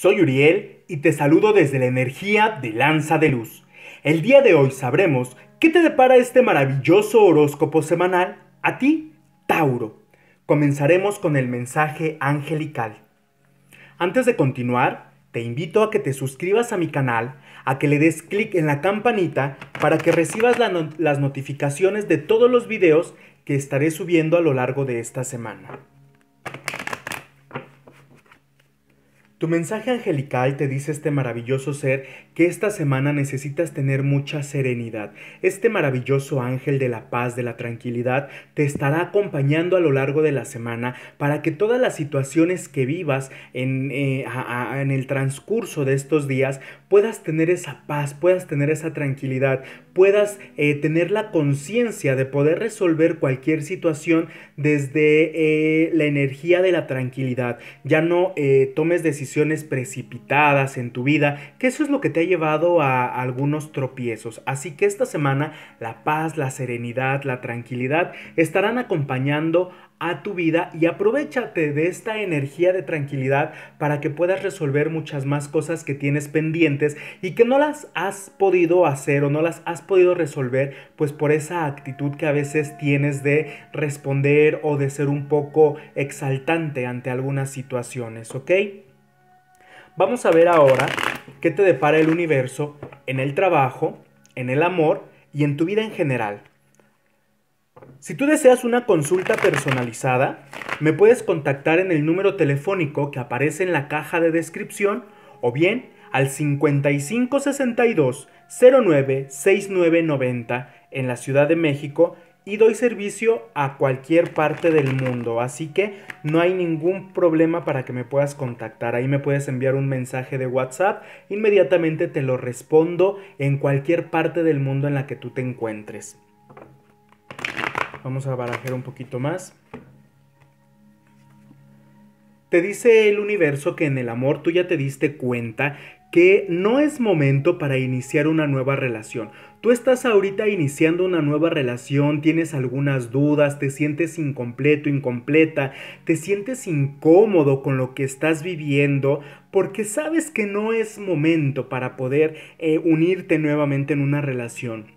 Soy Uriel y te saludo desde la energía de Lanza de Luz. El día de hoy sabremos qué te depara este maravilloso horóscopo semanal a ti, Tauro. Comenzaremos con el mensaje angelical. Antes de continuar, te invito a que te suscribas a mi canal, a que le des clic en la campanita para que recibas las notificaciones de todos los videos que estaré subiendo a lo largo de esta semana. Tu mensaje angelical te dice este maravilloso ser que esta semana necesitas tener mucha serenidad. Este maravilloso ángel de la paz, de la tranquilidad, te estará acompañando a lo largo de la semana para que todas las situaciones que vivas en, eh, en el transcurso de estos días puedas tener esa paz, puedas tener esa tranquilidad, puedas eh, tener la conciencia de poder resolver cualquier situación desde eh, la energía de la tranquilidad. Ya no eh, tomes decisiones precipitadas en tu vida, que eso es lo que te ha llevado a, algunos tropiezos. Así que esta semana la paz, la serenidad, la tranquilidad estarán acompañando a tu vida y aprovechate de esta energía de tranquilidad para que puedas resolver muchas más cosas que tienes pendientes y que no las has podido hacer o no las has podido resolver pues por esa actitud que a veces tienes de responder o de ser un poco exaltante ante algunas situaciones, ¿ok? Vamos a ver ahora qué te depara el universo en el trabajo, en el amor y en tu vida en general. Si tú deseas una consulta personalizada, me puedes contactar en el número telefónico que aparece en la caja de descripción o bien al 5562 09 en la Ciudad de México y doy servicio a cualquier parte del mundo. Así que no hay ningún problema para que me puedas contactar. Ahí me puedes enviar un mensaje de WhatsApp. Inmediatamente te lo respondo en cualquier parte del mundo en la que tú te encuentres. Vamos a barajar un poquito más. Te dice el universo que en el amor tú ya te diste cuenta que no es momento para iniciar una nueva relación. Tú estás ahorita iniciando una nueva relación, tienes algunas dudas, te sientes incompleto, incompleta, te sientes incómodo con lo que estás viviendo porque sabes que no es momento para poder eh, unirte nuevamente en una relación.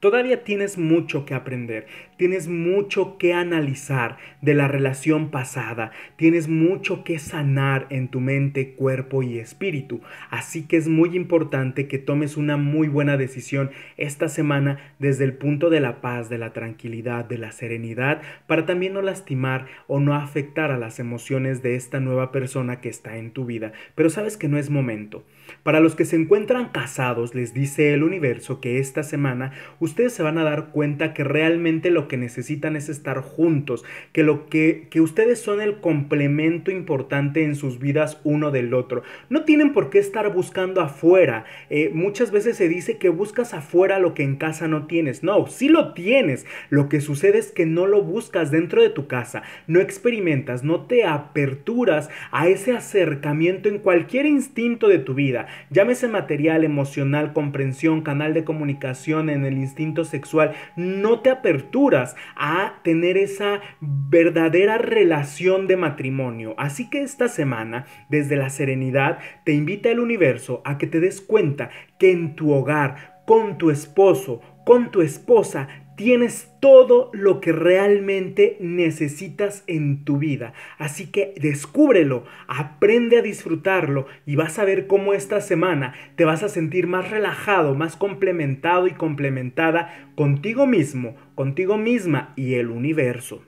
Todavía tienes mucho que aprender, tienes mucho que analizar de la relación pasada, tienes mucho que sanar en tu mente, cuerpo y espíritu. Así que es muy importante que tomes una muy buena decisión esta semana desde el punto de la paz, de la tranquilidad, de la serenidad, para también no lastimar o no afectar a las emociones de esta nueva persona que está en tu vida. Pero sabes que no es momento. Para los que se encuentran casados, les dice el universo que esta semana ustedes se van a dar cuenta que realmente lo necesitan es estar juntos, que lo que, que ustedes son el complemento importante en sus vidas uno del otro. No tienen por qué estar buscando afuera. Eh, muchas veces se dice que buscas afuera lo que en casa no tienes. No, si lo tienes. Lo que sucede es que no lo buscas dentro de tu casa, no experimentas, no te aperturas a ese acercamiento en cualquier instinto de tu vida. Llámese material, emocional, comprensión, canal de comunicación, en el instinto sexual. No te aperturas a tener esa verdadera relación de matrimonio. Así que esta semana, desde la serenidad, te invita el universo a que te des cuenta que en tu hogar, con tu esposo, con tu esposa, tienes todo lo que realmente necesitas en tu vida. Así que descúbrelo, aprende a disfrutarlo y vas a ver cómo esta semana te vas a sentir más relajado, más complementado y complementada contigo mismo, contigo misma y el universo.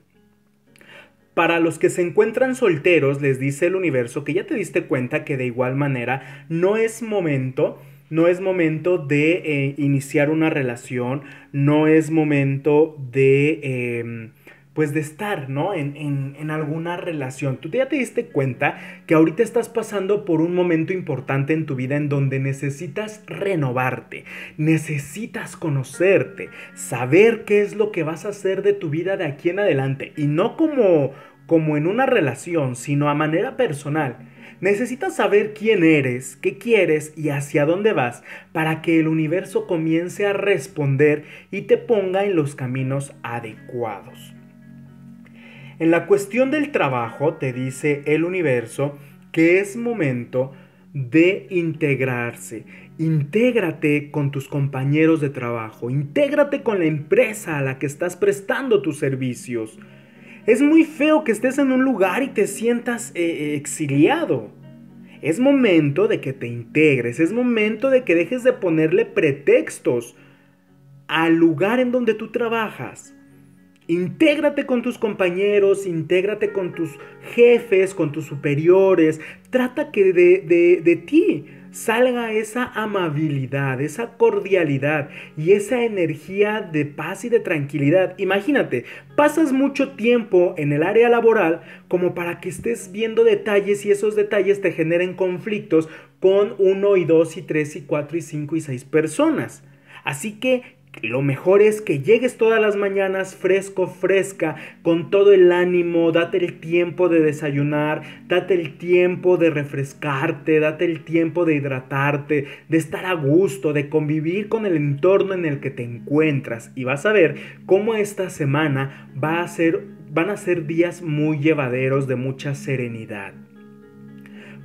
Para los que se encuentran solteros, les dice el universo que ya te diste cuenta que de igual manera no es momento no es momento de eh, iniciar una relación, no es momento de, em, pues de estar, ¿no? En, en, en, alguna relación. Tú ya te diste cuenta que ahorita estás pasando por un momento importante en tu vida en donde necesitas renovarte, necesitas conocerte, saber qué es lo que vas a hacer de tu vida de aquí en adelante y no como como en una relación, sino a manera personal. Necesitas saber quién eres, qué quieres y hacia dónde vas para que el universo comience a responder y te ponga en los caminos adecuados. En la cuestión del trabajo te dice el universo que es momento de integrarse. Intégrate con tus compañeros de trabajo, intégrate con la empresa a la que estás prestando tus servicios. Es muy feo que estés en un lugar y te sientas eh, eh, exiliado. Es momento de que te integres, es momento de que dejes de ponerle pretextos al lugar en donde tú trabajas. Intégrate con tus compañeros, intégrate con tus jefes, con tus superiores, trata que de, de ti salga esa amabilidad, esa cordialidad y esa energía de paz y de tranquilidad. Imagínate, pasas mucho tiempo en el área laboral como para que estés viendo detalles y esos detalles te generen conflictos con uno y 2 y 3 y cuatro y cinco y seis personas. Así que lo mejor es que llegues todas las mañanas fresco, fresca, con todo el ánimo, date el tiempo de desayunar, date el tiempo de refrescarte, date el tiempo de hidratarte, de estar a gusto, de convivir con el entorno en el que te encuentras y vas a ver cómo esta semana va van a ser días muy llevaderos de mucha serenidad.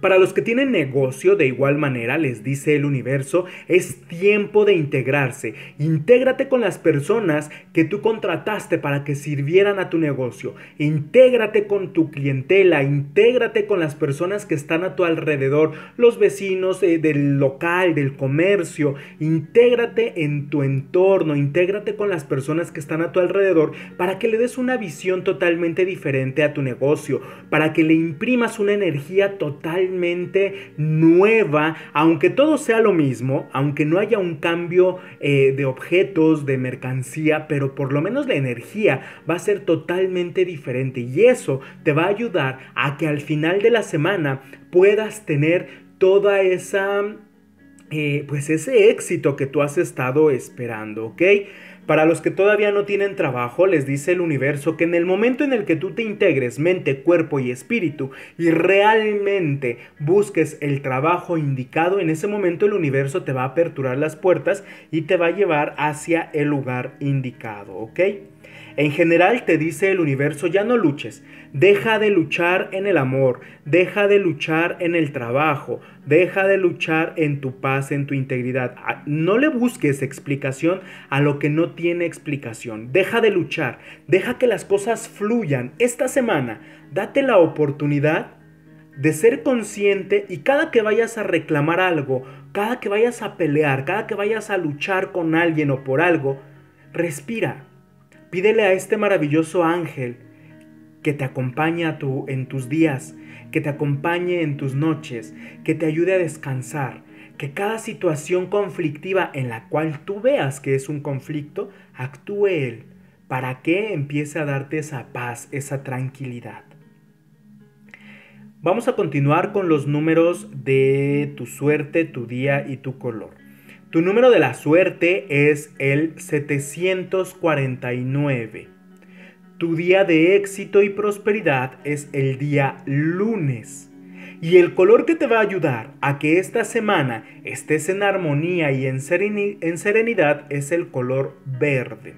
Para los que tienen negocio, de igual manera, les dice el universo, es tiempo de integrarse. Intégrate con las personas que tú contrataste para que sirvieran a tu negocio. Intégrate con tu clientela, intégrate con las personas que están a tu alrededor, los vecinos eh, del local, del comercio. Intégrate en tu entorno, intégrate con las personas que están a tu alrededor para que le des una visión totalmente diferente a tu negocio, para que le imprimas una energía total nueva, aunque todo sea lo mismo, aunque no haya un cambio eh, de objetos, de mercancía, pero por lo menos la energía va a ser totalmente diferente y eso te va a ayudar a que al final de la semana puedas tener toda esa... Eh, pues ese éxito que tú has estado esperando, ¿ok? Para los que todavía no tienen trabajo, les dice el universo que en el momento en el que tú te integres mente, cuerpo y espíritu y realmente busques el trabajo indicado, en ese momento el universo te va a aperturar las puertas y te va a llevar hacia el lugar indicado, ¿ok? En general te dice el universo, ya no luches, deja de luchar en el amor, deja de luchar en el trabajo, deja de luchar en tu paz, en tu integridad. Ah, no le busques explicación a lo que no tiene explicación. Deja de luchar, deja que las cosas fluyan. Esta semana, date la oportunidad de ser consciente y cada que vayas a reclamar algo, cada que vayas a pelear, cada que vayas a luchar con alguien o por algo, respira Pídele a este maravilloso ángel que te acompañe en tus días, que te acompañe en tus noches, que te ayude a descansar, que cada situación conflictiva en la cual tú veas que es un conflicto, actúe él para que empiece a darte esa paz, esa tranquilidad. Vamos a continuar con los números de tu suerte, tu día y tu color. Tu número de la suerte es el 749. Tu día de éxito y prosperidad es el día lunes. Y el color que te va a ayudar a que esta semana estés en armonía y en, serenidad es el color verde.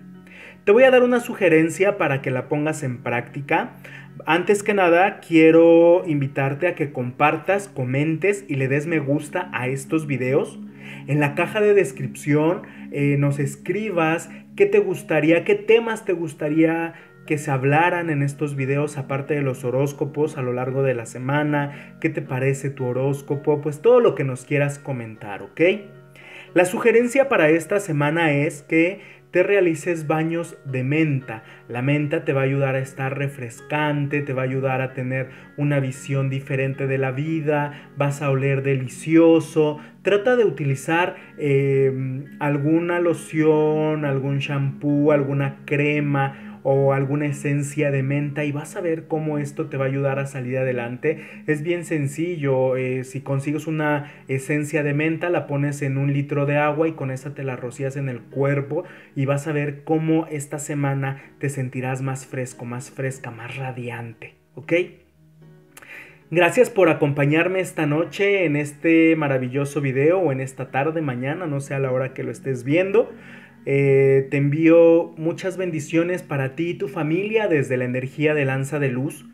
Te voy a dar una sugerencia para que la pongas en práctica. Antes que nada, quiero invitarte a que compartas, comentes y le des me gusta a estos videos en la caja de descripción eh, nos escribas qué te gustaría, qué temas te gustaría que se hablaran en estos videos, aparte de los horóscopos a lo largo de la semana, qué te parece tu horóscopo, pues todo lo que nos quieras comentar, ¿ok? La sugerencia para esta semana es que te realices baños de menta. La menta te va a ayudar a estar refrescante, te va a ayudar a tener una visión diferente de la vida, vas a oler delicioso. Trata de utilizar eh, alguna loción, algún shampoo, alguna crema o alguna esencia de menta y vas a ver cómo esto te va a ayudar a salir adelante. Es bien sencillo, eh, si consigues una esencia de menta la pones en un litro de agua y con esa te la rocías en el cuerpo y vas a ver cómo esta semana te sentirás más fresco, más fresca, más radiante, ¿ok? Gracias por acompañarme esta noche en este maravilloso video o en esta tarde, mañana, no sé a la hora que lo estés viendo. Eh, te envío muchas bendiciones para ti y tu familia desde la energía de Lanza de Luz.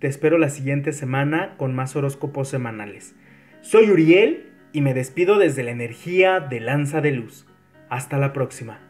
Te espero la siguiente semana con más horóscopos semanales. Soy Uriel y me despido desde la energía de Lanza de Luz. Hasta la próxima.